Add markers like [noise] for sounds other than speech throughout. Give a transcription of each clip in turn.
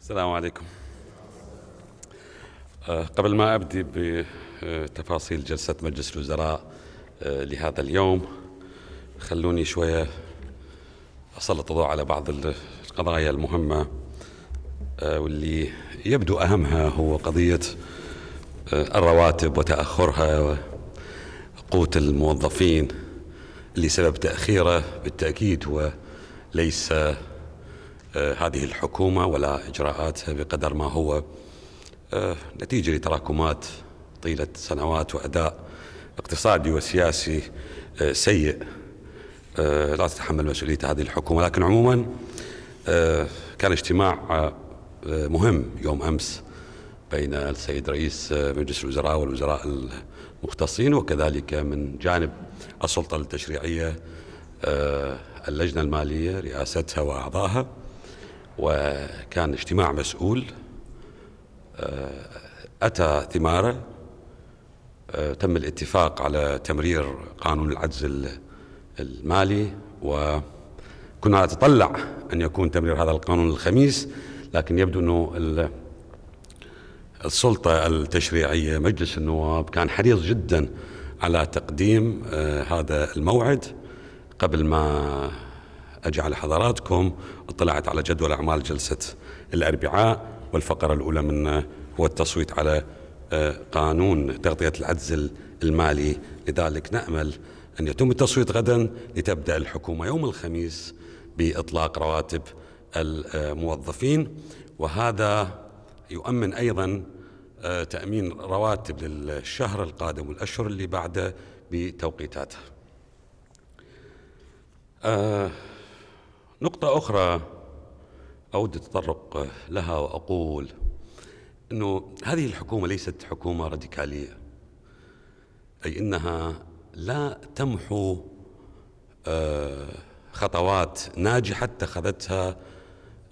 السلام عليكم آه، قبل ما أبدي بتفاصيل جلسة مجلس الوزراء آه، لهذا اليوم خلوني شوية أسلط الضوء على بعض القضايا المهمة آه، واللي يبدو أهمها هو قضية الرواتب وتأخرها وقوت الموظفين اللي سبب تأخيره بالتأكيد هو ليس هذه الحكومة ولا إجراءاتها بقدر ما هو آه، نتيجة لتراكمات طيلة سنوات وأداء اقتصادي وسياسي آه، سيء آه، لا تتحمل مسؤولية هذه الحكومة لكن عموما كان اجتماع مهم يوم أمس بين السيد رئيس مجلس الوزراء والوزراء المختصين وكذلك من جانب السلطة التشريعية اللجنة المالية رئاستها وأعضائها وكان اجتماع مسؤول آه، أتى ثمارة آه، تم الاتفاق على تمرير قانون العجز المالي وكنا نتطلع أن يكون تمرير هذا القانون الخميس لكن يبدو أنه السلطة التشريعية مجلس النواب كان حريص جدا على تقديم آه، هذا الموعد قبل ما أجعل حضراتكم اطلعت على جدول أعمال جلسة الأربعاء والفقرة الأولى منه هو التصويت على آه، قانون تغطية العجز المالي لذلك نأمل أن يتم التصويت غدا لتبدأ الحكومة يوم الخميس بإطلاق رواتب الموظفين وهذا يؤمن أيضا آه، تأمين رواتب للشهر القادم والأشهر اللي بعده بتوقيتاتها آه، نقطة أخرى أود التطرق لها وأقول أنه هذه الحكومة ليست حكومة راديكالية أي أنها لا تمحو آه، خطوات ناجحة اتخذتها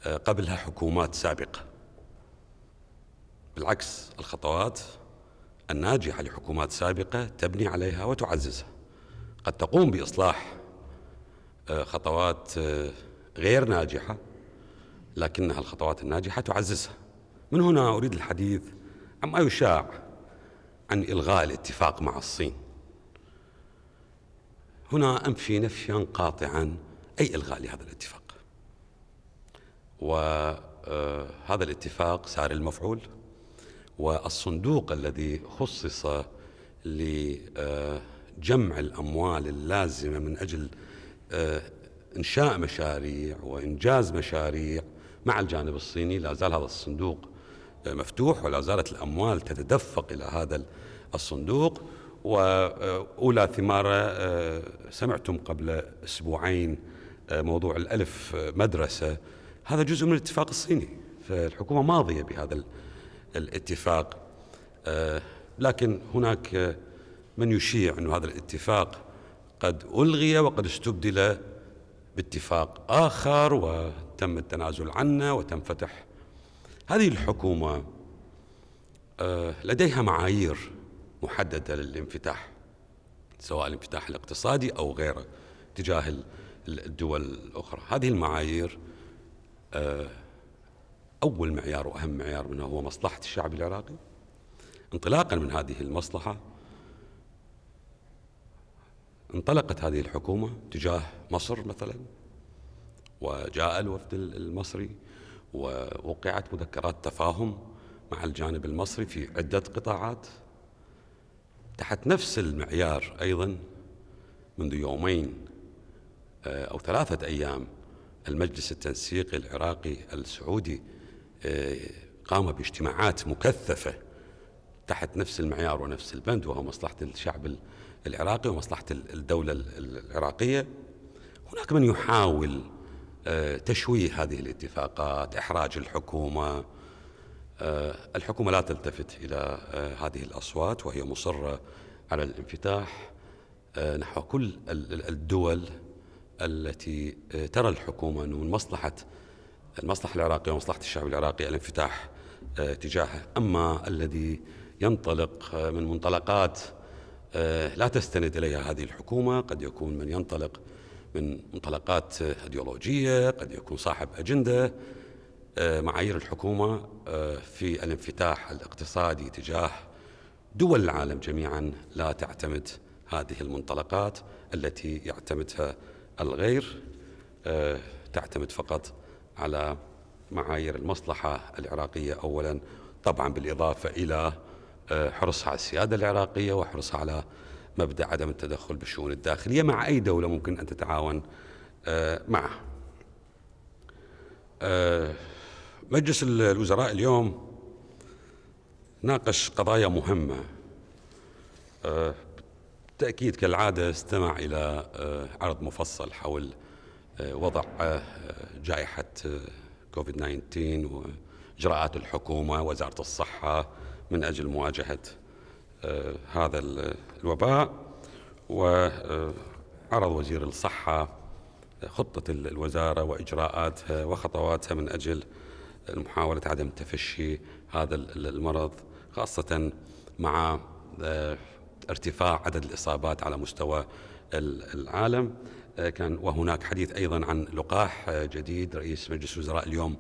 آه، قبلها حكومات سابقة بالعكس الخطوات الناجحة لحكومات سابقة تبني عليها وتعززها قد تقوم بإصلاح آه، خطوات غير ناجحة لكنها الخطوات الناجحة تعززها من هنا أريد الحديث عما يشاع عن إلغاء الاتفاق مع الصين هنا أنفي نفيا قاطعا أي إلغاء لهذا الاتفاق وهذا آه، الاتفاق سار المفعول والصندوق الذي خصص لجمع آه، الأموال اللازمة من أجل آه، إنشاء مشاريع وإنجاز مشاريع مع الجانب الصيني لا زال هذا الصندوق مفتوح ولا زالت الأموال تتدفق إلى هذا الصندوق وأولى ثمارة آه، سمعتم قبل أسبوعين آه، موضوع الألف مدرسة هذا جزء من الاتفاق الصيني فالحكومة ماضية بهذا الاتفاق آه، لكن هناك من يشيع أن هذا الاتفاق قد ألغي وقد استبدل باتفاق آخر وتم التنازل عنه وتم فتح هذه الحكومة آه، لديها معايير محددة للانفتاح سواء الانفتاح الاقتصادي أو غيره تجاه الدول الأخرى هذه المعايير آه، أول معيار وأهم معيار منها هو مصلحة الشعب العراقي انطلاقا من هذه المصلحة انطلقت هذه الحكومة تجاه مصر مثلا وجاء الوفد المصري ووقعت مذكرات تفاهم مع الجانب المصري في عدة قطاعات تحت نفس المعيار أيضا منذ يومين آه، أو ثلاثة أيام المجلس التنسيقي العراقي السعودي آه، قام باجتماعات مكثفة تحت نفس المعيار ونفس البند وهو مصلحة الشعب العراقي ومصلحة الدولة العراقية هناك من يحاول آه، تشويه هذه الاتفاقات إحراج الحكومة آه، الحكومة لا تلتفت إلى آه، هذه الأصوات وهي مصرة على الانفتاح نحو كل الدول التي ترى الحكومة أنه من مصلحة المصلحة العراقية ومصلحة الشعب العراقي الانفتاح تجاهه أما الذي ينطلق من منطلقات آه، لا تستند إليها هذه الحكومة قد يكون من ينطلق من منطلقات أيديولوجية قد يكون صاحب أجندة آه، معايير الحكومة آه، في الانفتاح الاقتصادي تجاه دول العالم جميعا لا تعتمد هذه المنطلقات التي يعتمدها الغير تعتمد فقط على معايير المصلحة العراقية أولا طبعا بالإضافة إلى حرصها على السيادة العراقية وحرصها على مبدأ عدم التدخل بالشؤون الداخلية مع أي دولة ممكن أن تتعاون آه، معه آه، مجلس الوزراء اليوم ناقش قضايا مهمة آه، بالتأكيد كالعادة استمع إلى عرض مفصل حول وضع جائحة كوفيد 19 وإجراءات الحكومة وزارة الصحة من أجل مواجهة آه، هذا الوباء وعرض وزير الصحة آه، خطة الوزارة وإجراءاتها وخطواتها من أجل محاولة عدم تفشي هذا المرض خاصة مع آه، ارتفاع عدد الإصابات على مستوى العالم كان وهناك حديث أيضا عن لقاح جديد رئيس مجلس الوزراء اليوم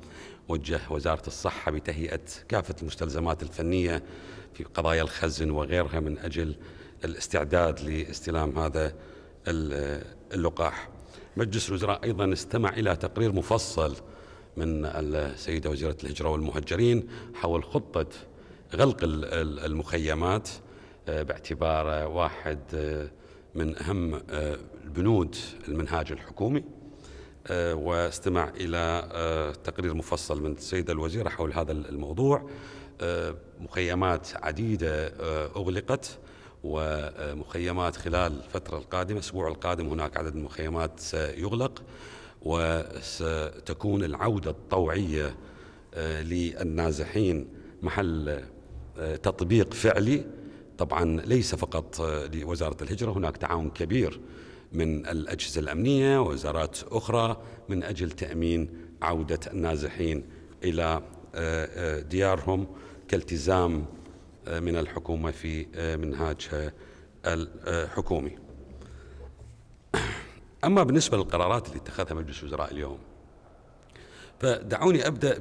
وجه وزارة الصحة بتهيئة كافة المستلزمات الفنية في قضايا الخزن وغيرها من أجل الاستعداد لاستلام هذا اللقاح مجلس الوزراء أيضا استمع إلى تقرير مفصل من السيدة وزيرة الهجرة والمهجرين حول خطة غلق المخيمات آه، باعتباره واحد آه، من أهم آه، البنود المنهاج الحكومي آه، واستمع إلى آه، تقرير مفصل من السيدة الوزيرة حول هذا الموضوع آه، مخيمات عديدة أغلقت ومخيمات خلال الفترة القادمة الأسبوع القادم هناك عدد من المخيمات سيغلق وستكون العودة الطوعية للنازحين محل تطبيق فعلي طبعا ليس فقط لوزارة الهجرة هناك تعاون كبير من الأجهزة الأمنية ووزارات أخرى من أجل تأمين عودة النازحين إلى آه، آه، ديارهم كالتزام آه، من الحكومة في منهاجها الحكومي [coughs] أما بالنسبة للقرارات اللي اتخذها مجلس الوزراء اليوم فدعوني أبدأ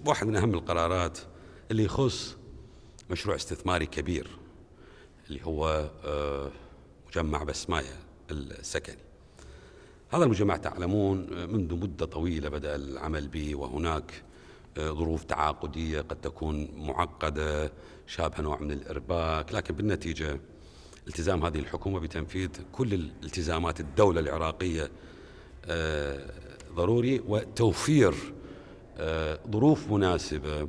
بواحد من أهم القرارات اللي يخص مشروع استثماري كبير اللي هو مجمع بسماية السكني هذا المجمع تعلمون منذ مدة طويلة بدأ العمل به وهناك ظروف تعاقدية قد تكون معقدة شابها نوع من الإرباك لكن بالنتيجة التزام هذه الحكومة بتنفيذ كل الالتزامات الدولة العراقية آه، ضروري وتوفير آه، ظروف مناسبة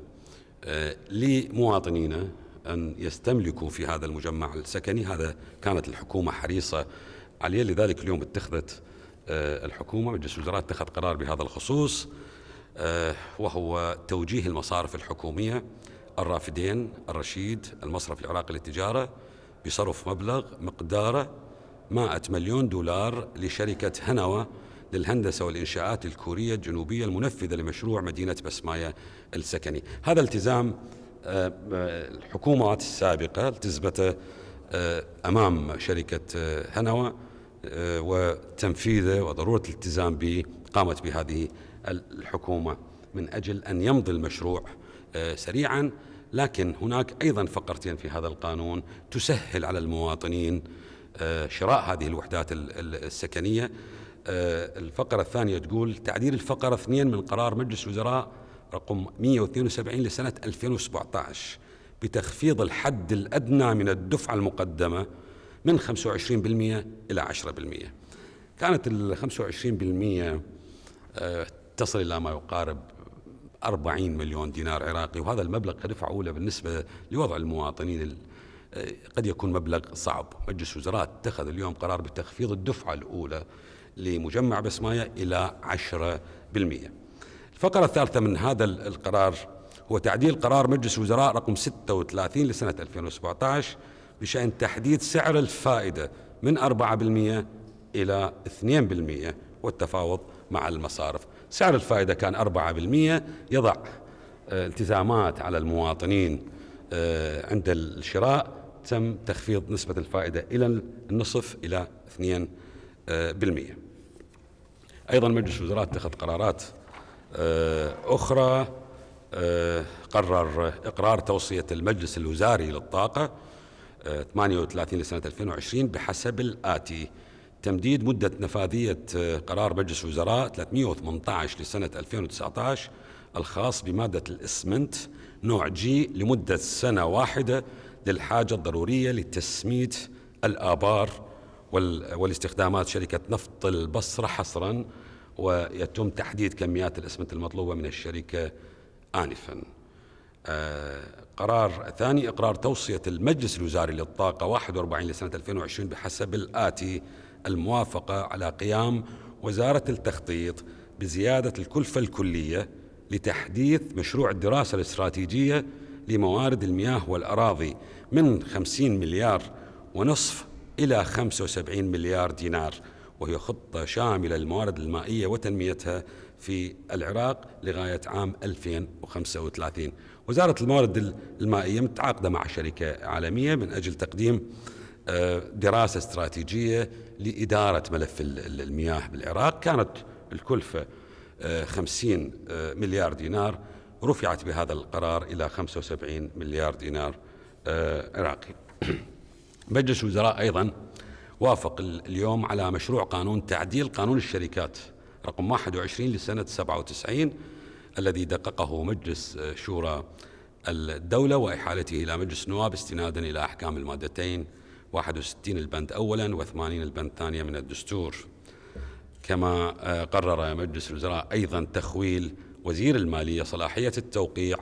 آه، لمواطنينا أن يستملكوا في هذا المجمع السكني هذا كانت الحكومة حريصة عليه لذلك اليوم اتخذت آه، الحكومة مجلس الوزراء اتخذ قرار بهذا الخصوص آه، وهو توجيه المصارف الحكومية الرافدين الرشيد المصرف العراقي للتجارة بصرف مبلغ مقداره 100 مليون دولار لشركة هنوة للهندسة والإنشاءات الكورية الجنوبية المنفذة لمشروع مدينة بسماية السكني هذا التزام الحكومات السابقة التزمت آه، أمام شركة آه، هنوى آه، وتنفيذه وضرورة الالتزام به قامت بهذه الحكومة من أجل أن يمضي المشروع سريعا لكن هناك أيضا فقرتين في هذا القانون تسهل على المواطنين شراء هذه الوحدات السكنية الفقرة الثانية تقول تعديل الفقرة اثنين من قرار مجلس وزراء رقم 172 لسنة 2017 بتخفيض الحد الأدنى من الدفعة المقدمة من 25% إلى 10% كانت ال 25% آه، تصل إلى ما يقارب 40 مليون دينار عراقي وهذا المبلغ كدفعة أولى بالنسبة لوضع المواطنين آه، قد يكون مبلغ صعب مجلس وزراء اتخذ اليوم قرار بتخفيض الدفعة الأولى لمجمع بسماية إلى 10% الفقرة الثالثة من هذا القرار هو تعديل قرار مجلس الوزراء رقم 36 لسنة 2017 بشأن تحديد سعر الفائدة من 4% إلى 2% والتفاوض مع المصارف سعر الفائدة كان 4% يضع آه، التزامات على المواطنين آه، عند الشراء تم تخفيض نسبة الفائدة إلى النصف إلى 2% آه، أيضا مجلس الوزراء اتخذ قرارات آه، أخرى آه، قرر إقرار توصية المجلس الوزاري للطاقة 38 آه، لسنة 2020 بحسب الآتي تمديد مدة نفاذية قرار مجلس وزراء 318 لسنة 2019 الخاص بمادة الإسمنت نوع جي لمدة سنة واحدة للحاجة الضرورية لتسميد الآبار والاستخدامات شركة نفط البصرة حصرا ويتم تحديد كميات الاسمنت المطلوبة من الشركة آنفا آه، قرار ثاني إقرار توصية المجلس الوزاري للطاقة 41 لسنة 2020 بحسب الآتي الموافقة على قيام وزارة التخطيط بزيادة الكلفة الكلية لتحديث مشروع الدراسة الاستراتيجية لموارد المياه والأراضي من 50 مليار ونصف إلى 75 مليار دينار وهي خطة شاملة للموارد المائية وتنميتها في العراق لغاية عام 2035 وزارة الموارد المائية متعاقدة مع شركة عالمية من أجل تقديم آه، دراسة استراتيجية لإدارة ملف المياه بالعراق كانت الكلفة 50 آه، آه، مليار دينار رفعت بهذا القرار إلى 75 مليار دينار عراقي [clears throat] مجلس الوزراء أيضاً وافق اليوم على مشروع قانون تعديل قانون الشركات رقم 21 لسنة 97 الذي دققه مجلس آه، شورى الدولة وإحالته إلى مجلس النواب استنادا إلى أحكام المادتين 61 البند أولا و80 البند ثانية من الدستور كما آه، قرر مجلس الوزراء أيضا تخويل وزير المالية صلاحية التوقيع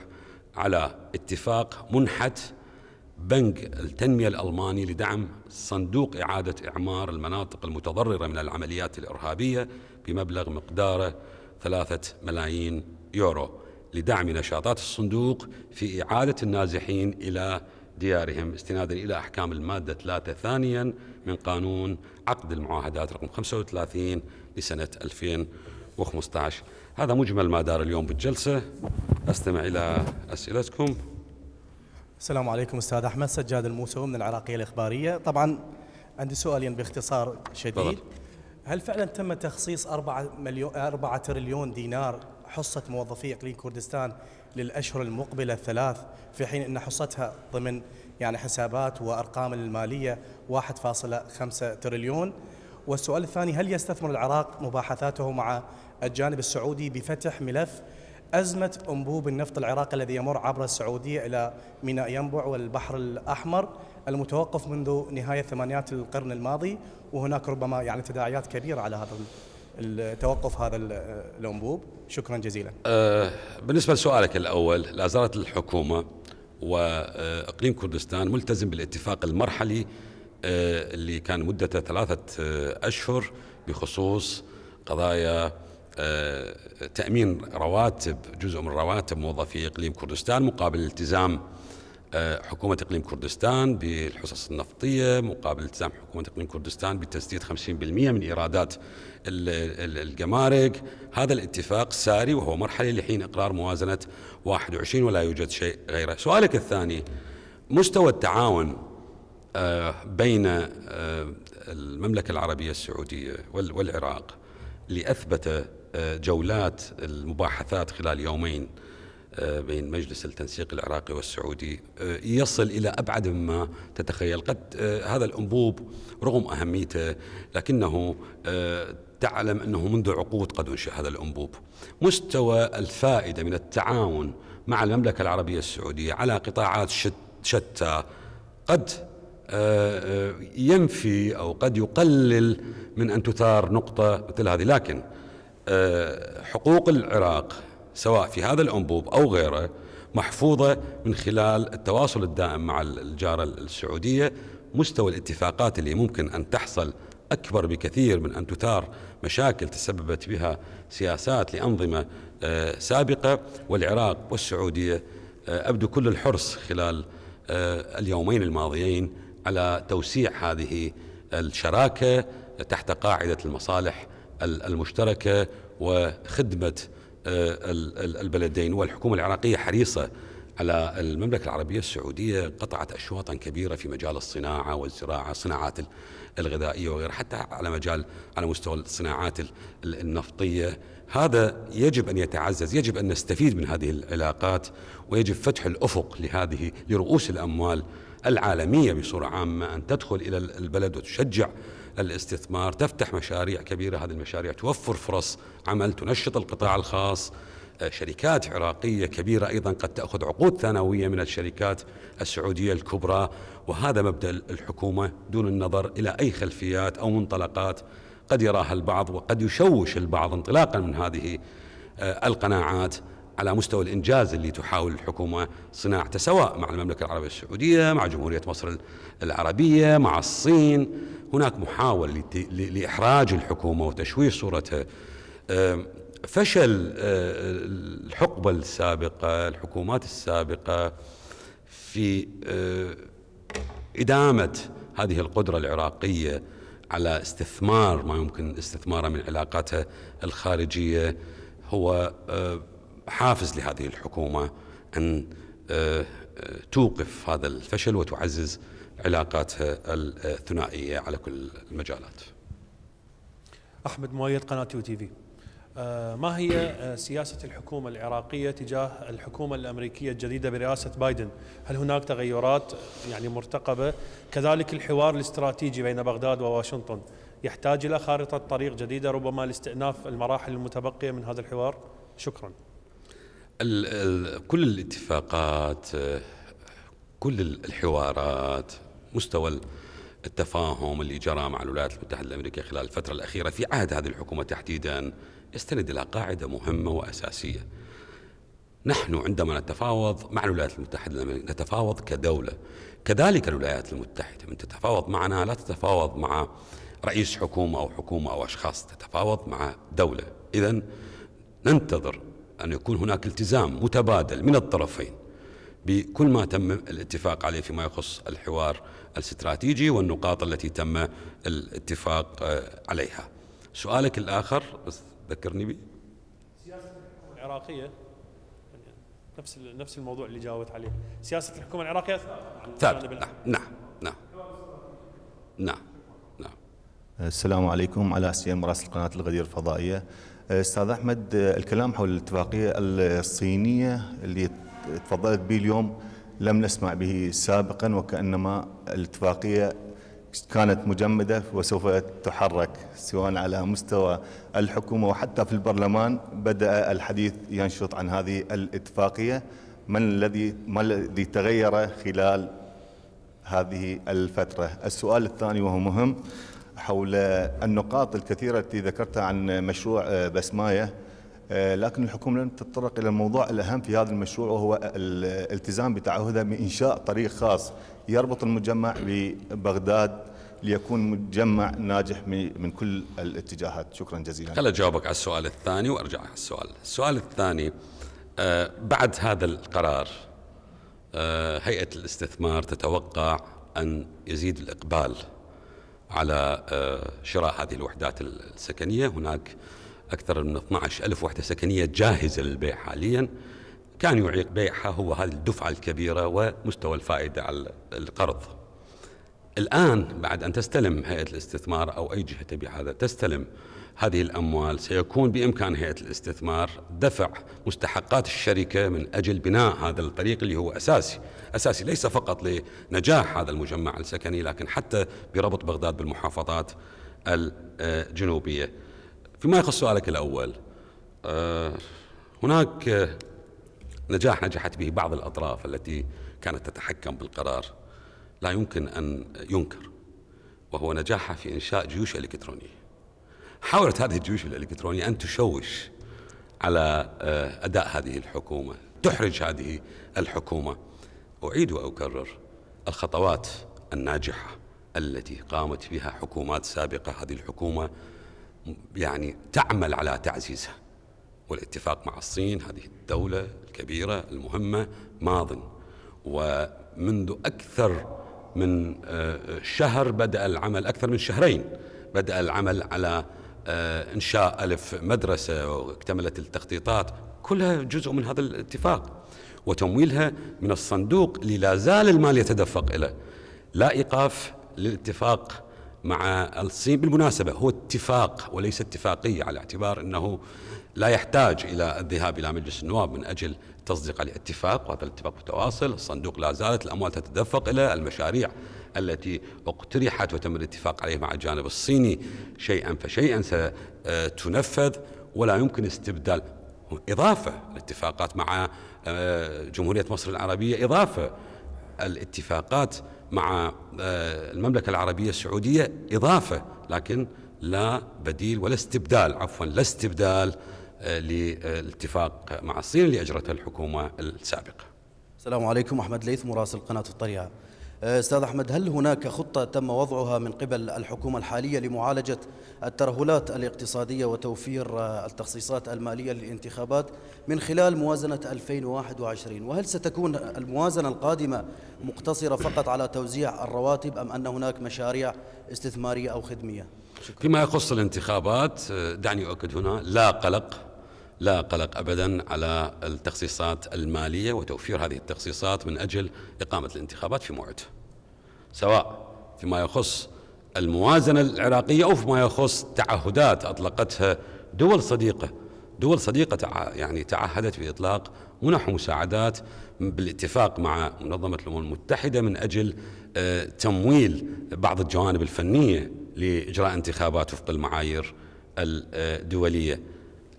على اتفاق منحت بنك التنمية الألماني لدعم صندوق إعادة إعمار المناطق المتضررة من العمليات الإرهابية بمبلغ مقداره ثلاثة ملايين يورو لدعم نشاطات الصندوق في إعادة النازحين إلى ديارهم استنادا إلى أحكام المادة ثلاثة ثانيا من قانون عقد المعاهدات رقم 35 لسنة 2015 هذا مجمل ما دار اليوم بالجلسة أستمع إلى أسئلتكم السلام عليكم استاذ احمد سجاد الموسوي من العراقيه الاخباريه طبعا عندي سؤالين يعني باختصار شديد طبعا. هل فعلا تم تخصيص 4 مليون 4 تريليون دينار حصه موظفي اقليم كردستان للاشهر المقبله الثلاث في حين ان حصتها ضمن يعني حسابات وارقام الماليه 1.5 تريليون والسؤال الثاني هل يستثمر العراق مباحثاته مع الجانب السعودي بفتح ملف أزمة أنبوب النفط العراقي الذي يمر عبر السعودية إلى ميناء ينبع والبحر الأحمر المتوقف منذ نهاية ثمانينات القرن الماضي وهناك ربما يعني تداعيات كبيرة على هذا التوقف هذا الأنبوب شكرا جزيلا أه بالنسبة لسؤالك الأول لا زالت الحكومة وإقليم كردستان ملتزم بالاتفاق المرحلي أه، اللي كان مدته ثلاثة أشهر بخصوص قضايا تأمين رواتب جزء من رواتب موظفي إقليم كردستان مقابل التزام آه، حكومة إقليم كردستان بالحصص النفطية مقابل التزام حكومة إقليم كردستان بتسديد 50% من إيرادات الجمارك هذا الاتفاق ساري وهو مرحلة لحين إقرار موازنة 21 ولا يوجد شيء غيره سؤالك الثاني مستوى التعاون آه، بين آه، المملكة العربية السعودية والعراق لأثبت جولات المباحثات خلال يومين آه، بين مجلس التنسيق العراقي والسعودي آه، يصل الى ابعد مما تتخيل قد آه، هذا الانبوب رغم اهميته لكنه تعلم انه منذ عقود قد انشا هذا الانبوب مستوى الفائده من التعاون مع المملكه العربيه السعوديه على قطاعات شتى قد ينفي او قد يقلل من ان تثار نقطه مثل هذه لكن آه، حقوق العراق سواء في هذا الأنبوب أو غيره محفوظة من خلال التواصل الدائم مع الجارة السعودية مستوى الاتفاقات اللي ممكن أن تحصل أكبر بكثير من أن تثار مشاكل تسببت بها سياسات لأنظمة آه، سابقة والعراق والسعودية آه، أبدوا كل الحرص خلال اليومين الماضيين على توسيع هذه الشراكة تحت قاعدة المصالح المشتركة وخدمة آه، البلدين والحكومة العراقية حريصة على المملكة العربية السعودية قطعت أشواطا كبيرة في مجال الصناعة والزراعة الصناعات الغذائية وغيرها حتى على مجال على مستوى الصناعات النفطية هذا يجب أن يتعزز يجب أن نستفيد من هذه العلاقات ويجب فتح الأفق لهذه لرؤوس الأموال العالمية بصورة عامة أن تدخل إلى البلد وتشجع الاستثمار تفتح مشاريع كبيرة هذه المشاريع توفر فرص عمل تنشط القطاع الخاص آه، شركات عراقية كبيرة أيضا قد تأخذ عقود ثانوية من الشركات السعودية الكبرى وهذا مبدأ الحكومة دون النظر إلى أي خلفيات أو منطلقات قد يراها البعض وقد يشوش البعض انطلاقا من هذه آه، القناعات على مستوى الإنجاز اللي تحاول الحكومة صناعته سواء مع المملكة العربية السعودية مع جمهورية مصر العربية مع الصين هناك محاولة لإحراج الحكومة وتشويه صورتها فشل أه، الحقبة السابقة الحكومات السابقة في أه، إدامة هذه القدرة العراقية على استثمار ما يمكن استثماره من علاقاتها الخارجية هو أه، حافز لهذه الحكومة أن آه، آه، توقف هذا الفشل وتعزز علاقاتها آه، الثنائية على كل المجالات أحمد مؤيد قناة يو تي في ما هي سياسة الحكومة العراقية تجاه الحكومة الأمريكية الجديدة برئاسة بايدن هل هناك تغيرات يعني مرتقبة كذلك الحوار الاستراتيجي بين بغداد وواشنطن يحتاج إلى خارطة طريق جديدة ربما لاستئناف المراحل المتبقية من هذا الحوار شكراً كل الاتفاقات كل الحوارات مستوى التفاهم اللي جرى مع الولايات المتحدة الأمريكية خلال الفترة الأخيرة في عهد هذه الحكومة تحديدا يستند إلى قاعدة مهمة وأساسية نحن عندما نتفاوض مع الولايات المتحدة الأمريكية نتفاوض كدولة كذلك الولايات المتحدة من تتفاوض معنا لا تتفاوض مع رئيس حكومة أو حكومة أو أشخاص تتفاوض مع دولة إذا ننتظر أن يكون هناك التزام متبادل من الطرفين بكل ما تم الاتفاق عليه فيما يخص الحوار الاستراتيجي والنقاط التي تم الاتفاق آه، عليها سؤالك الآخر بس ذكرني به سياسة الحكومة العراقية نفس نفس الموضوع اللي جاوبت عليه سياسة الحكومة العراقية ثابت نعم نعم نعم نعم نعم السلام عليكم على سيان مراسل قناة الغدير الفضائية استاذ احمد الكلام حول الاتفاقيه الصينيه اللي تفضلت به اليوم لم نسمع به سابقا وكانما الاتفاقيه كانت مجمده وسوف تحرك سواء على مستوى الحكومه وحتى في البرلمان بدا الحديث ينشط عن هذه الاتفاقيه من الذي ما الذي تغير خلال هذه الفتره السؤال الثاني وهو مهم حول النقاط الكثيرة التي ذكرتها عن مشروع آه، بسماية آه، لكن الحكومة لم تتطرق إلى الموضوع الأهم في هذا المشروع وهو الالتزام بتعهدها بإنشاء طريق خاص يربط المجمع ببغداد ليكون مجمع ناجح من كل الاتجاهات شكرا جزيلا خلا أجاوبك على السؤال الثاني وأرجع على السؤال السؤال الثاني آه، بعد هذا القرار هيئة الاستثمار تتوقع أن يزيد الإقبال على آه، شراء هذه الوحدات السكنية هناك أكثر من 12 ألف وحدة سكنية جاهزة للبيع حاليا كان يعيق بيعها هو هذه الدفعة الكبيرة ومستوى الفائدة على القرض الآن بعد أن تستلم هيئة الاستثمار أو أي جهة تبيع هذا تستلم هذه الأموال سيكون بإمكان هيئة الاستثمار دفع مستحقات الشركة من أجل بناء هذا الطريق اللي هو أساسي أساسي ليس فقط لنجاح هذا المجمع السكني لكن حتى بربط بغداد بالمحافظات الجنوبية فيما يخص سؤالك الأول آه، هناك نجاح نجحت به بعض الأطراف التي كانت تتحكم بالقرار لا يمكن أن ينكر وهو نجاحها في إنشاء جيوش إلكترونية حاولت هذه الجيوش الإلكترونية أن تشوش على آه، أداء هذه الحكومة تحرج هذه الحكومة أعيد وأكرر الخطوات الناجحة التي قامت بها حكومات سابقة هذه الحكومة يعني تعمل على تعزيزها والاتفاق مع الصين هذه الدولة الكبيرة المهمة ماض ومنذ أكثر من آه، شهر بدأ العمل أكثر من شهرين بدأ العمل على آه، إنشاء ألف مدرسة واكتملت التخطيطات كلها جزء من هذا الاتفاق وتمويلها من الصندوق اللي لا زال المال يتدفق إليه لا إيقاف للاتفاق مع الصين بالمناسبة هو اتفاق وليس اتفاقية على اعتبار أنه لا يحتاج إلى الذهاب إلى مجلس النواب من أجل تصديق على اتفاق وهذا الاتفاق متواصل الصندوق لا زالت الأموال تتدفق إلى المشاريع التي اقترحت وتم الاتفاق عليه مع الجانب الصيني شيئا فشيئا ستنفذ ولا يمكن استبدال إضافة الاتفاقات مع آه، جمهورية مصر العربية إضافة الاتفاقات مع آه، المملكة العربية السعودية إضافة لكن لا بديل ولا استبدال عفوا لا استبدال آه، للاتفاق مع الصين اللي أجرته الحكومة السابقة السلام عليكم أحمد ليث مراسل قناة الطريعة آه، استاذ احمد هل هناك خطه تم وضعها من قبل الحكومه الحاليه لمعالجه الترهلات الاقتصاديه وتوفير آه، التخصيصات الماليه للانتخابات من خلال موازنه 2021 وهل ستكون الموازنه القادمه مقتصره فقط على توزيع الرواتب ام ان هناك مشاريع استثماريه او خدميه شكرا. فيما يخص الانتخابات آه، دعني اؤكد هنا لا قلق لا قلق ابدا على التخصيصات الماليه وتوفير هذه التخصيصات من اجل اقامه الانتخابات في موعدها. سواء فيما يخص الموازنه العراقيه او فيما يخص تعهدات اطلقتها دول صديقه، دول صديقه تع... يعني تعهدت باطلاق منح مساعدات بالاتفاق مع منظمه الامم المتحده من اجل آه، تمويل بعض الجوانب الفنيه لاجراء انتخابات وفق المعايير آه، الدوليه.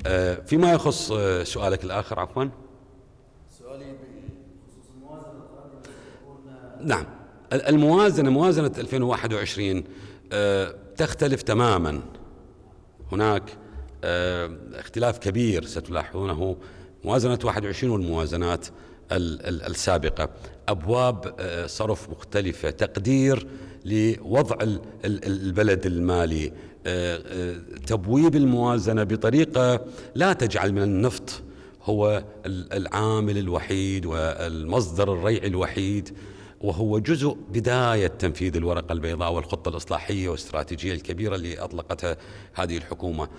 آه، فيما يخص آه، سؤالك الآخر عفوا سؤالي بخصوص الموازنة آه، نعم الموازنة موازنة 2021 تختلف تماما هناك اختلاف كبير ستلاحظونه موازنة 21 والموازنات السابقة أبواب صرف مختلفة تقدير لوضع البلد المالي آه، آه، تبويب الموازنه بطريقه لا تجعل من النفط هو العامل الوحيد والمصدر الريعي الوحيد وهو جزء بداية تنفيذ الورقة البيضاء والخطة الإصلاحية والاستراتيجية الكبيرة اللي أطلقتها هذه الحكومة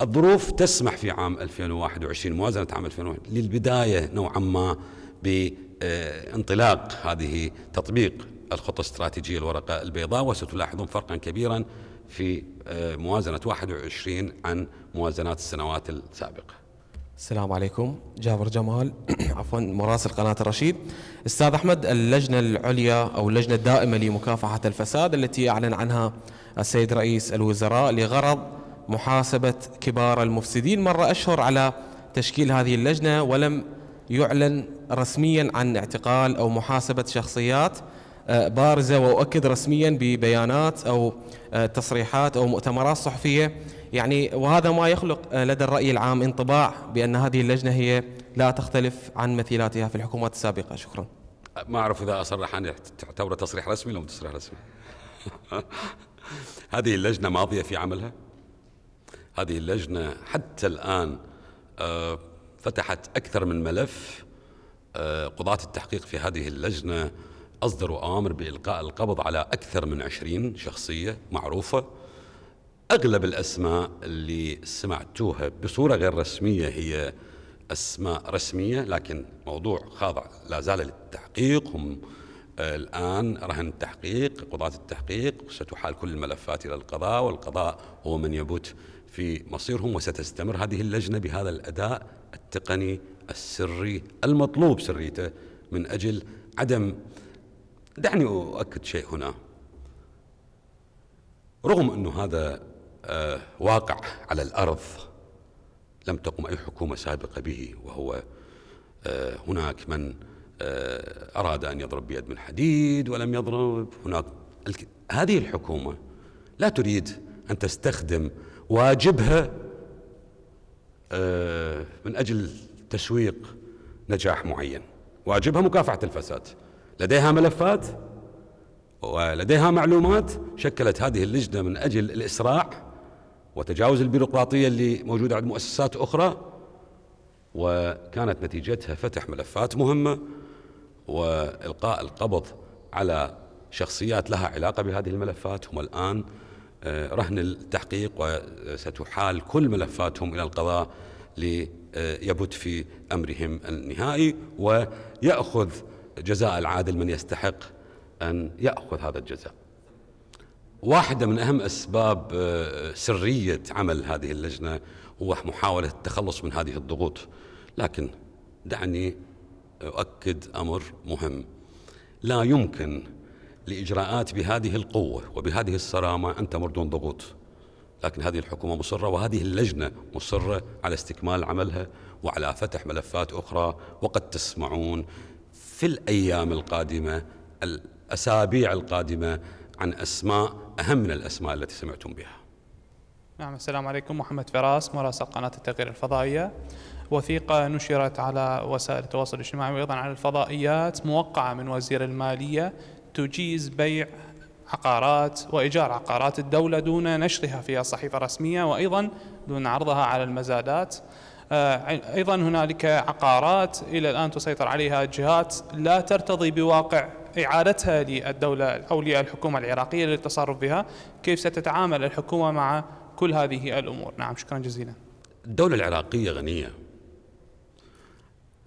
الظروف تسمح في عام 2021 موازنة عام 2021 للبداية نوعا ما بانطلاق هذه تطبيق الخطة الاستراتيجية الورقة البيضاء وستلاحظون فرقا كبيرا في آه، موازنة 21 عن موازنات السنوات السابقة السلام عليكم جابر جمال [coughs] عفوا مراسل قناة الرشيد استاذ أحمد اللجنة العليا أو اللجنة الدائمة لمكافحة الفساد التي أعلن عنها السيد رئيس الوزراء لغرض محاسبة كبار المفسدين مرة أشهر على تشكيل هذه اللجنة ولم يعلن رسميا عن اعتقال أو محاسبة شخصيات آه، بارزه واؤكد رسميا ببيانات او آه، تصريحات او مؤتمرات صحفيه يعني وهذا ما يخلق آه، لدى الراي العام انطباع بان هذه اللجنه هي لا تختلف عن مثيلاتها في الحكومات السابقه شكرا ما اعرف اذا اصرح عن تعتبره تصريح رسمي أو تصريح رسمي [laughs] هذه اللجنه ماضيه في عملها هذه اللجنه حتى الان فتحت اكثر من ملف قضاه التحقيق في هذه اللجنه أصدروا أوامر بإلقاء القبض على أكثر من عشرين شخصية معروفة أغلب الأسماء اللي سمعتوها بصورة غير رسمية هي أسماء رسمية لكن موضوع خاضع لا زال للتحقيق هم آه، الآن رهن التحقيق قضاة التحقيق ستحال كل الملفات إلى القضاء والقضاء هو من يبوت في مصيرهم وستستمر هذه اللجنة بهذا الأداء التقني السري المطلوب سريته من أجل عدم دعني أؤكد شيء هنا رغم أنه هذا آه، واقع على الأرض لم تقم أي حكومة سابقة به وهو آه، هناك من آه، أراد أن يضرب بيد من حديد ولم يضرب هناك هذه الحكومة لا تريد أن تستخدم واجبها من أجل تسويق نجاح معين واجبها مكافحة الفساد لديها ملفات ولديها معلومات شكلت هذه اللجنة من أجل الإسراع وتجاوز البيروقراطية اللي موجودة عند مؤسسات أخرى وكانت نتيجتها فتح ملفات مهمة وإلقاء القبض على شخصيات لها علاقة بهذه الملفات هم الآن آه، رهن التحقيق وستحال كل ملفاتهم إلى القضاء ليبت في أمرهم النهائي ويأخذ جزاء العادل من يستحق أن يأخذ هذا الجزاء واحدة من أهم أسباب آه، سرية عمل هذه اللجنة هو محاولة التخلص من هذه الضغوط لكن دعني أؤكد أمر مهم لا يمكن لإجراءات بهذه القوة وبهذه الصرامة أن تمر دون ضغوط لكن هذه الحكومة مصرة وهذه اللجنة مصرة على استكمال عملها وعلى فتح ملفات أخرى وقد تسمعون في الأيام القادمة الأسابيع القادمة عن أسماء أهم من الأسماء التي سمعتم بها نعم السلام عليكم محمد فراس مراسل قناة التغيير الفضائية وثيقة نشرت على وسائل التواصل الاجتماعي وأيضا على الفضائيات موقعة من وزير المالية تجيز بيع عقارات وإيجار عقارات الدولة دون نشرها في الصحيفة الرسمية وأيضا دون عرضها على المزادات آه، أيضا هنالك عقارات إلى الآن تسيطر عليها جهات لا ترتضي بواقع إعادتها للدولة أو للحكومة العراقية للتصرف بها كيف ستتعامل الحكومة مع كل هذه الأمور نعم شكرا جزيلا الدولة العراقية غنية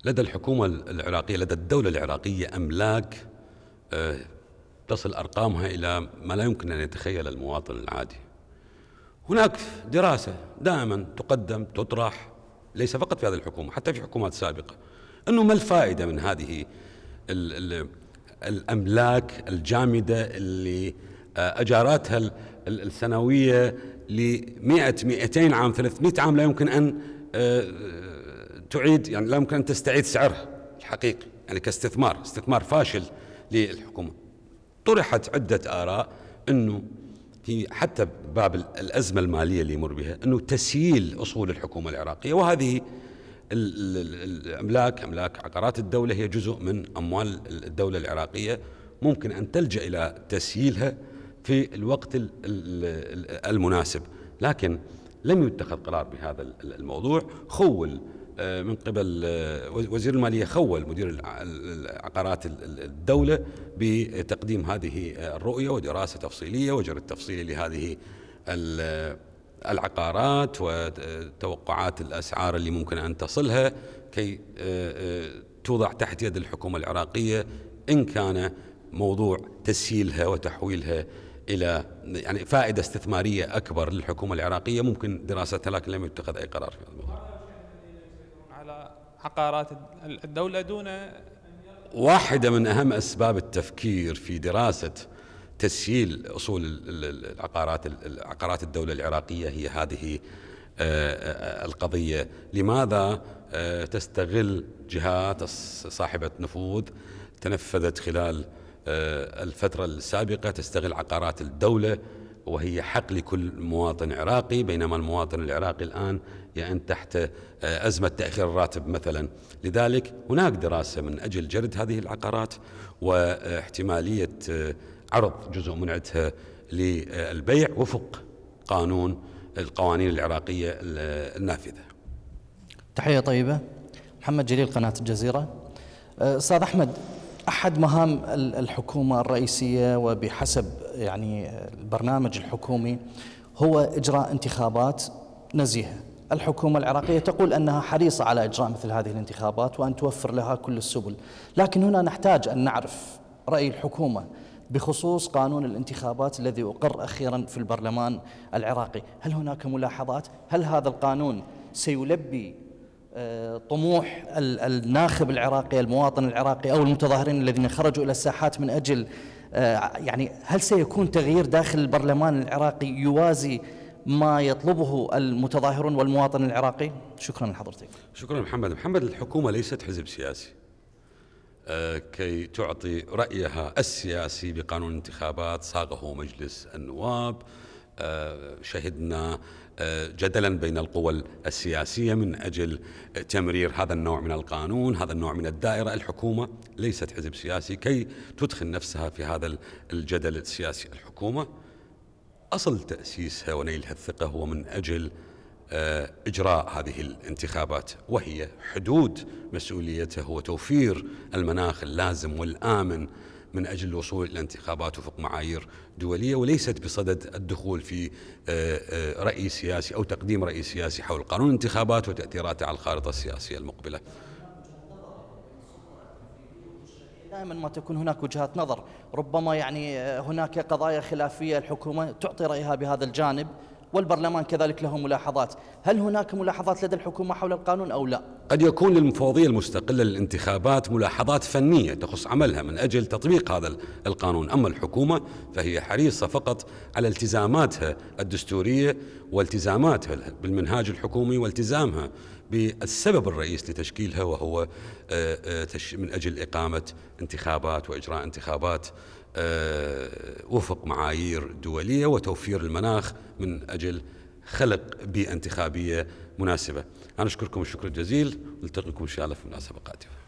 لدى الحكومة العراقية لدى الدولة العراقية أملاك آه، تصل أرقامها إلى ما لا يمكن أن يتخيل المواطن العادي هناك دراسة دائما تقدم تطرح ليس فقط في هذه الحكومة حتى في حكومات سابقة أنه ما الفائدة من هذه ال ال الأملاك الجامدة اللي أجاراتها السنوية لمئة مئتين 200 عام 300 عام لا يمكن أن آه، تعيد يعني لا يمكن أن تستعيد سعرها الحقيقي يعني كاستثمار استثمار فاشل للحكومة طرحت عدة آراء أنه في حتى باب الأزمة المالية اللي يمر بها أنه تسييل أصول الحكومة العراقية وهذه الأملاك أملاك عقارات الدولة هي جزء من أموال الدولة العراقية ممكن أن تلجأ إلى تسييلها في الوقت المناسب لكن لم يتخذ قرار بهذا الموضوع خول آه، من قبل آه، وزير المالية خول مدير العقارات الدولة بتقديم هذه الرؤية ودراسة تفصيلية وجر التفصيلي لهذه العقارات وتوقعات الأسعار اللي ممكن أن تصلها كي آه، توضع تحت يد الحكومة العراقية إن كان موضوع تسهيلها وتحويلها الى يعني فائده استثماريه اكبر للحكومه العراقيه ممكن دراستها لكن لم يتخذ اي قرار في هذا الموضوع. عقارات الدولة دون واحدة من أهم أسباب التفكير في دراسة تسهيل أصول العقارات عقارات الدولة العراقية هي هذه آه، آه، القضية لماذا آه، تستغل جهات صاحبة نفوذ تنفذت خلال الفترة السابقة تستغل عقارات الدولة وهي حق لكل مواطن عراقي بينما المواطن العراقي الآن يعني تحت آه، أزمة تأخير الراتب مثلا لذلك هناك دراسة من أجل جرد هذه العقارات واحتمالية آه، عرض جزء من عدها للبيع وفق قانون القوانين العراقية آه، النافذة تحية طيبة محمد جليل قناة الجزيرة أستاذ أحمد أحد مهام الحكومة الرئيسية وبحسب يعني البرنامج الحكومي هو إجراء انتخابات نزيهة الحكومة العراقية تقول أنها حريصة على إجراء مثل هذه الانتخابات وأن توفر لها كل السبل لكن هنا نحتاج أن نعرف رأي الحكومة بخصوص قانون الانتخابات الذي أقر أخيرا في البرلمان العراقي هل هناك ملاحظات؟ هل هذا القانون سيلبي آه، طموح الناخب العراقي المواطن العراقي أو المتظاهرين الذين خرجوا إلى الساحات من أجل آه، يعني هل سيكون تغيير داخل البرلمان العراقي يوازي ما يطلبه المتظاهرون والمواطن العراقي شكرا لحضرتك شكرا محمد محمد الحكومة ليست حزب سياسي أه كي تعطي رأيها السياسي بقانون انتخابات صاغه مجلس النواب أه شهدنا أه جدلا بين القوى السياسية من أجل تمرير هذا النوع من القانون هذا النوع من الدائرة الحكومة ليست حزب سياسي كي تدخل نفسها في هذا الجدل السياسي الحكومة أصل تأسيسها ونيلها الثقة هو من أجل آه، إجراء هذه الانتخابات وهي حدود مسؤوليته وتوفير المناخ اللازم والآمن من أجل الوصول إلى انتخابات وفق معايير دولية وليست بصدد الدخول في آه، آه، رأي سياسي أو تقديم رأي سياسي حول قانون الانتخابات وتأثيراته على الخارطة السياسية المقبلة دائما ما تكون هناك وجهات نظر ربما يعني آه، هناك قضايا خلافية الحكومة تعطي رأيها بهذا الجانب والبرلمان كذلك له ملاحظات هل هناك ملاحظات لدى الحكومة حول القانون أو لا؟ قد يكون للمفوضية المستقلة للانتخابات ملاحظات فنية تخص عملها من أجل تطبيق هذا القانون أما الحكومة فهي حريصة فقط على التزاماتها الدستورية والتزاماتها بالمنهاج الحكومي والتزامها بالسبب الرئيس لتشكيلها وهو آه، آه، من أجل إقامة انتخابات وإجراء انتخابات آه، وفق معايير دولية وتوفير المناخ من أجل خلق بيئة انتخابية مناسبة أنا أشكركم الشكر الجزيل نلتقيكم إن شاء الله في مناسبة قادمة